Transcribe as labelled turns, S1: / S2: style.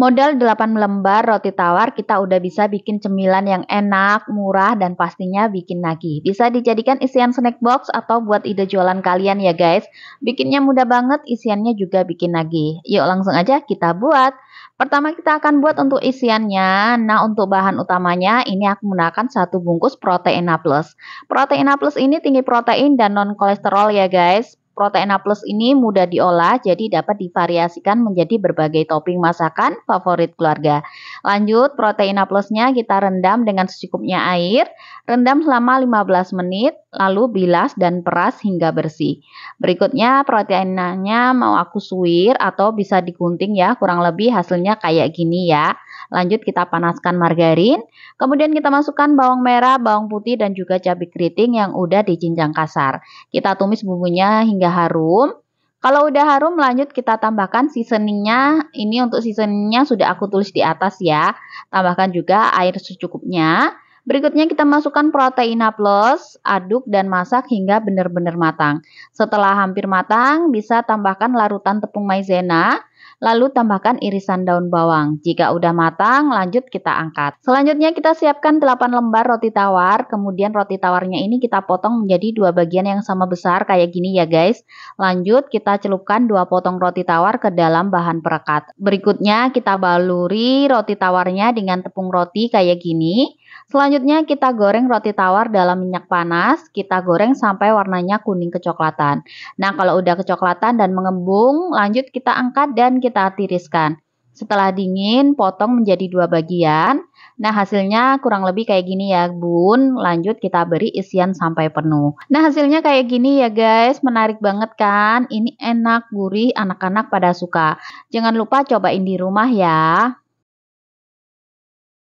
S1: Modal 8 lembar roti tawar kita udah bisa bikin cemilan yang enak, murah, dan pastinya bikin nagih. Bisa dijadikan isian snack box atau buat ide jualan kalian ya guys. Bikinnya mudah banget, isiannya juga bikin nagih. Yuk langsung aja kita buat. Pertama kita akan buat untuk isiannya. Nah, untuk bahan utamanya ini aku menggunakan satu bungkus protein plus. Protein plus ini tinggi protein dan non kolesterol ya guys. Proteina Plus ini mudah diolah jadi dapat divariasikan menjadi berbagai topping masakan favorit keluarga. Lanjut, Proteina Plusnya kita rendam dengan secukupnya air, rendam selama 15 menit, lalu bilas dan peras hingga bersih. Berikutnya proteinanya mau aku suwir atau bisa digunting ya, kurang lebih hasilnya kayak gini ya. Lanjut kita panaskan margarin, kemudian kita masukkan bawang merah, bawang putih dan juga cabai keriting yang udah dicincang kasar. Kita tumis bumbunya hingga harum. Kalau udah harum lanjut kita tambahkan seasoningnya. Ini untuk seasoningnya sudah aku tulis di atas ya. Tambahkan juga air secukupnya. Berikutnya kita masukkan protein plus, aduk dan masak hingga benar-benar matang. Setelah hampir matang, bisa tambahkan larutan tepung maizena Lalu tambahkan irisan daun bawang. Jika udah matang, lanjut kita angkat. Selanjutnya kita siapkan 8 lembar roti tawar. Kemudian roti tawarnya ini kita potong menjadi dua bagian yang sama besar kayak gini ya guys. Lanjut kita celupkan dua potong roti tawar ke dalam bahan perekat. Berikutnya kita baluri roti tawarnya dengan tepung roti kayak gini. Selanjutnya kita goreng roti tawar dalam minyak panas, kita goreng sampai warnanya kuning kecoklatan. Nah kalau udah kecoklatan dan mengembung, lanjut kita angkat dan dan kita tiriskan. Setelah dingin, potong menjadi dua bagian. Nah, hasilnya kurang lebih kayak gini ya, Bun. Lanjut kita beri isian sampai penuh. Nah, hasilnya kayak gini ya, guys. Menarik banget kan? Ini enak, gurih, anak-anak pada suka. Jangan lupa cobain di rumah ya.